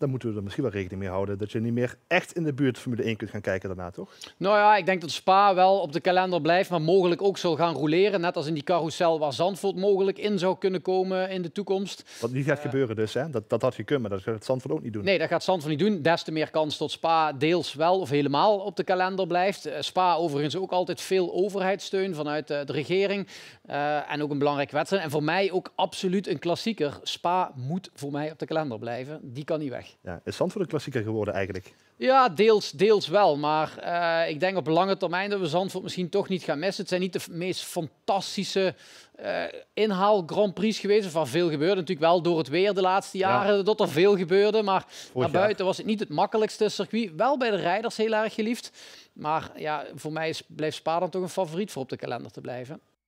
dan moeten we er misschien wel rekening mee houden dat je niet meer echt in de buurt Formule 1 kunt gaan kijken daarna, toch? Nou ja, ik denk dat Spa wel op de kalender blijft, maar mogelijk ook zal gaan roleren. Net als in die carousel waar Zandvoort mogelijk in zou kunnen komen in de toekomst. Wat niet gaat eh, gebeuren dus, hè? Dat, dat had kunnen, maar dat gaat Zandvoort ook niet doen. Nee, dat gaat Zandvoort niet doen. Des te meer kans dat Spa deels wel of helemaal op de kalender blijft. Eh, Spa overigens ook altijd veel overheidssteun vanuit eh, de regering. en ook een belangrijk wedstrijd. En voor mij ook absoluut een klassieker. Spa moet voor mij op de kalender blijven. Die kan niet weg. Ja, is Zandvoort een klassieker geworden eigenlijk? Ja, deels, deels wel. Maar eh, ik denk op lange termijn dat we Zandvoort misschien toch niet gaan missen. Het zijn niet de meest fantastische uh, inhaal Grand Prix geweest. Waar veel gebeurde. Natuurlijk wel door het weer de laatste jaren dat er veel gebeurde. Maar naar buiten was het niet het makkelijkste circuit. Wel bij de rijders heel erg geliefd. Maar ja, voor mij blijft Spa dan toch een favoriet voor op de kalender te blijven.